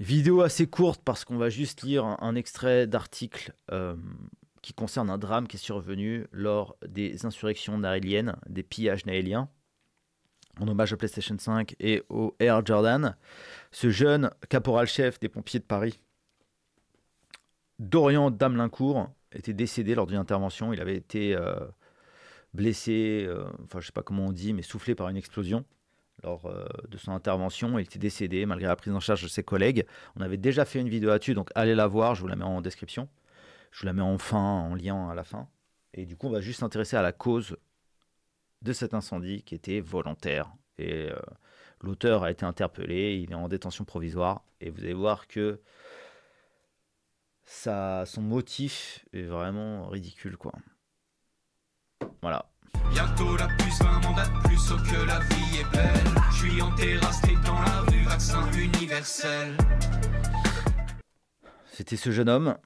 Vidéo assez courte parce qu'on va juste lire un, extrait d'article euh, qui concerne un drame qui est survenu lors des insurrections naéliennes, des pillages naéliens, en hommage au PlayStation 5 et au Air Jordan. Ce jeune caporal-chef des pompiers de Paris, Dorian Damelincourt, était décédé lors d'une intervention. Il avait été euh, blessé, euh, enfin je sais pas comment on dit, mais soufflé par une explosion lors euh, de son intervention. Il était décédé malgré la prise en charge de ses collègues. On avait déjà fait une vidéo là-dessus, donc allez la voir, je vous la mets en description. Je vous la mets en fin, en lien à la fin. Et du coup, on va juste s'intéresser à la cause de cet incendie qui était volontaire. Et euh, l'auteur a été interpellé, il est en détention provisoire. Et vous allez voir que ça, son motif est vraiment ridicule, quoi. Voilà. Bientôt la plus plus, que la vie est belle. Je dans la rue, universel. C'était ce jeune homme.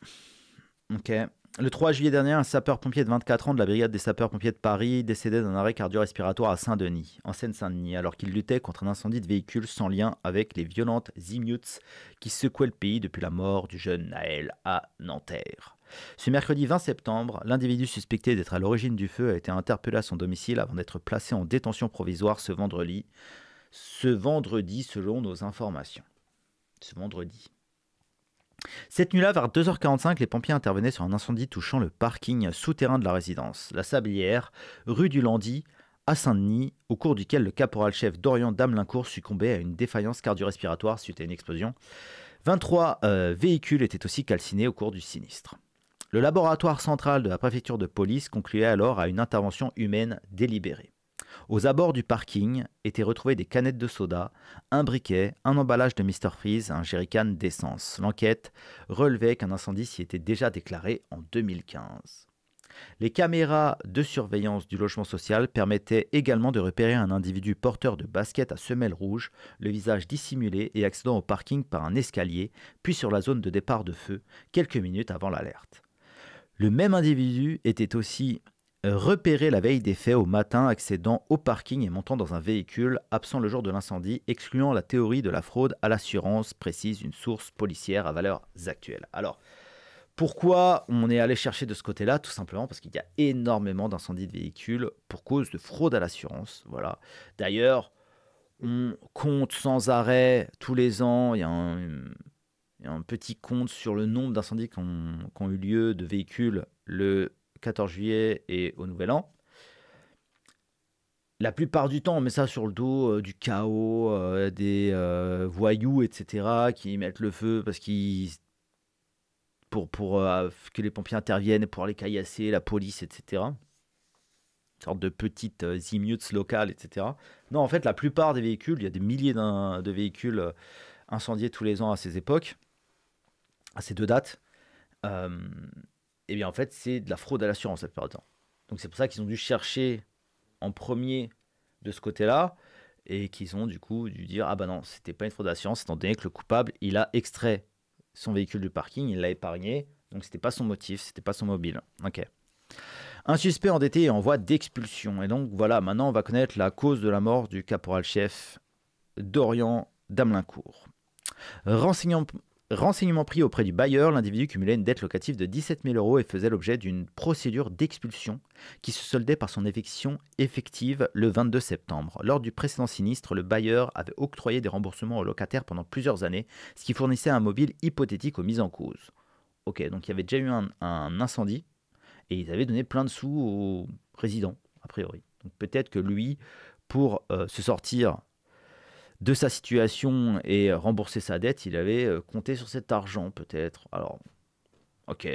Ok. Le 3 juillet dernier, un sapeur-pompier de 24 ans de la brigade des sapeurs-pompiers de Paris décédait d'un arrêt cardio-respiratoire à Saint-Denis, en Seine-Saint-Denis, alors qu'il luttait contre un incendie de véhicule sans lien avec les violentes Zimuts qui secouaient le pays depuis la mort du jeune Naël à Nanterre. Ce mercredi 20 septembre, l'individu suspecté d'être à l'origine du feu a été interpellé à son domicile avant d'être placé en détention provisoire ce vendredi, ce vendredi selon nos informations. Ce vendredi. Cette nuit-là, vers 2h45, les pompiers intervenaient sur un incendie touchant le parking souterrain de la résidence, la Sablière, rue du Landy, à Saint-Denis, au cours duquel le caporal-chef Dorian Damelincourt succombait à une défaillance cardio-respiratoire suite à une explosion. 23 euh, véhicules étaient aussi calcinés au cours du sinistre. Le laboratoire central de la préfecture de police concluait alors à une intervention humaine délibérée. Aux abords du parking étaient retrouvées des canettes de soda, un briquet, un emballage de Mr Freeze, un jerrycan d'essence. L'enquête relevait qu'un incendie s'y était déjà déclaré en 2015. Les caméras de surveillance du logement social permettaient également de repérer un individu porteur de baskets à semelles rouges, le visage dissimulé et accédant au parking par un escalier, puis sur la zone de départ de feu, quelques minutes avant l'alerte. Le même individu était aussi euh, repéré la veille des faits au matin, accédant au parking et montant dans un véhicule absent le jour de l'incendie, excluant la théorie de la fraude à l'assurance, précise une source policière à valeurs actuelles. Alors, pourquoi on est allé chercher de ce côté-là Tout simplement parce qu'il y a énormément d'incendies de véhicules pour cause de fraude à l'assurance. Voilà. D'ailleurs, on compte sans arrêt tous les ans. Il y a un, un petit compte sur le nombre d'incendies qui ont, eu lieu de véhicules le 14 juillet et au Nouvel An. La plupart du temps, on met ça sur le dos euh, du chaos, euh, des euh, voyous, etc., qui mettent le feu parce qu'ils. pour, pour que les pompiers interviennent, pour les caillasser, la police, etc. Une sorte de petites zimuts locales, etc. Non, en fait, la plupart des véhicules, il y a des milliers de véhicules incendiés tous les ans à ces époques à ces deux dates, euh, eh bien en fait c'est de la fraude à l'assurance cette plupart Donc c'est pour ça qu'ils ont dû chercher en premier de ce côté-là et qu'ils ont du coup dû dire ah bah non c'était pas une fraude à l'assurance, étant donné que le coupable il a extrait son véhicule du parking, il l'a épargné donc c'était pas son motif, c'était pas son mobile. Ok. Un suspect endetté est en voie d'expulsion et donc voilà maintenant on va connaître la cause de la mort du caporal chef Dorian Damelincourt. Renseignement, Renseignements pris auprès du bailleur, l'individu cumulait une dette locative de 17 000 euros et faisait l'objet d'une procédure d'expulsion qui se soldait par son éviction effective le 22 septembre. Lors du précédent sinistre, le bailleur avait octroyé des remboursements aux locataires pendant plusieurs années, ce qui fournissait un mobile hypothétique aux mises en cause. Ok, donc il y avait déjà eu un, incendie et ils avaient donné plein de sous aux résidents, a priori. Donc peut-être que lui, pour euh, se sortir de sa situation et rembourser sa dette, il avait euh, compté sur cet argent peut-être. Alors, ok.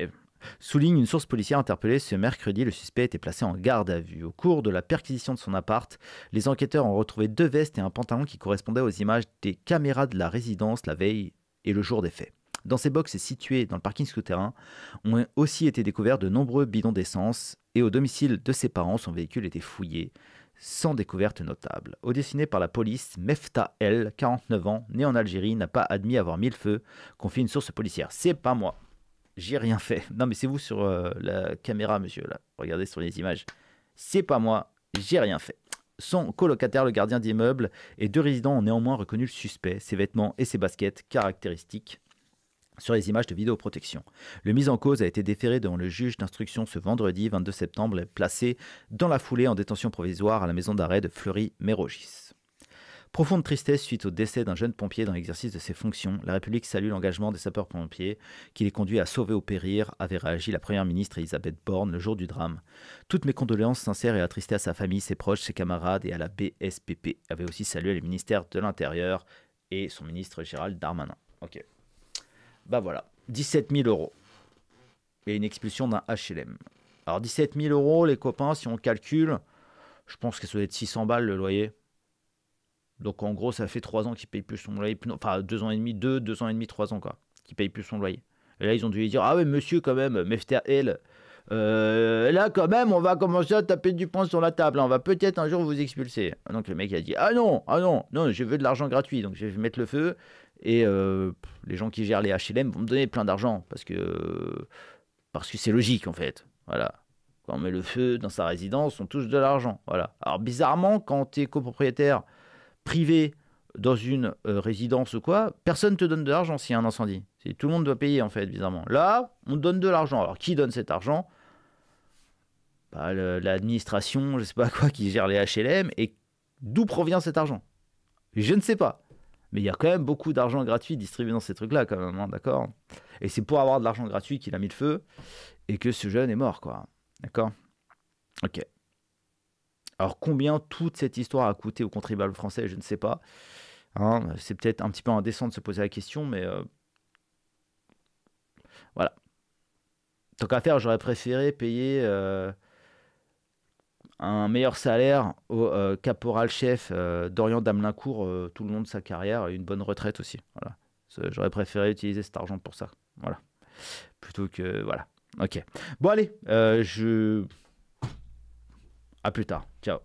Souligne une source policière interpellée ce mercredi, le suspect était placé en garde à vue. Au cours de la perquisition de son appart, les enquêteurs ont retrouvé deux vestes et un pantalon qui correspondaient aux images des caméras de la résidence la veille et le jour des faits. Dans ces boxes situées dans le parking souterrain ont aussi été découverts de nombreux bidons d'essence et au domicile de ses parents, son véhicule était fouillé sans découverte notable. Auditionné par la police, Mefta L, 49 ans, né en Algérie, n'a pas admis avoir mis le feu, confie une source policière. C'est pas moi. J'ai rien fait. Non, mais c'est vous sur euh, la caméra, monsieur, là. Regardez sur les images. C'est pas moi. J'ai rien fait. Son colocataire, le gardien d'immeuble, et deux résidents ont néanmoins reconnu le suspect, ses vêtements et ses baskets caractéristiques sur les images de vidéoprotection. Le mis en cause a été déféré devant le juge d'instruction ce vendredi 22 septembre et placé dans la foulée en détention provisoire à la maison d'arrêt de Fleury-Mérogis. Profonde tristesse suite au décès d'un jeune pompier dans l'exercice de ses fonctions, la République salue l'engagement des sapeurs-pompiers qui les conduit à sauver ou périr, avait réagi la Première ministre Elisabeth Borne le jour du drame. Toutes mes condoléances sincères et attristées à sa famille, ses proches, ses camarades et à la BSPP, avait aussi salué le ministère de l'Intérieur et son ministre Gérald Darmanin. Ok. Bah voilà, 17 000 euros. Et une expulsion d'un HLM. Alors 17 000 euros, les copains, si on calcule, je pense que ça doit être 600 balles le loyer. Donc en gros, ça fait 3 ans qu'ils paye plus son loyer. Enfin, 2 ans et demi, 2, 2 ans et demi, 3 ans, quoi. Qu'il paye plus son loyer. Et là, ils ont dû lui dire Ah ouais, monsieur, quand même, Mefter euh, là, quand même, on va commencer à taper du poing sur la table. On va peut-être un jour vous expulser. Donc le mec, a dit Ah non, ah non, non, je veux de l'argent gratuit. Donc je vais mettre le feu. Et euh, les gens qui gèrent les HLM vont me donner plein d'argent parce que euh, parce que c'est logique en fait. Voilà. Quand on met le feu dans sa résidence, on touche de l'argent. Voilà. Alors bizarrement, quand tu es copropriétaire privé dans une euh, résidence ou quoi, personne te donne de l'argent s'il y a un incendie. Tout le monde doit payer en fait, bizarrement. Là, on donne de l'argent. Alors qui donne cet argent bah, L'administration, je sais pas quoi, qui gère les HLM. Et d'où provient cet argent Je ne sais pas. Mais il y a quand même beaucoup d'argent gratuit distribué dans ces trucs-là, quand même, hein, d'accord Et c'est pour avoir de l'argent gratuit qu'il a mis le feu et que ce jeune est mort, quoi. D'accord Ok. Alors, combien toute cette histoire a coûté aux contribuables français Je ne sais pas. Hein, c'est peut-être un petit peu indécent de se poser la question, mais. Euh, voilà. Tant qu'à faire, j'aurais préféré payer. Euh, un meilleur salaire au euh, caporal-chef euh, Dorian Damelincourt euh, tout le long de sa carrière une bonne retraite aussi. Voilà. J'aurais préféré utiliser cet argent pour ça. Voilà. Plutôt que. Voilà. Ok. Bon, allez. je. À plus tard. Ciao.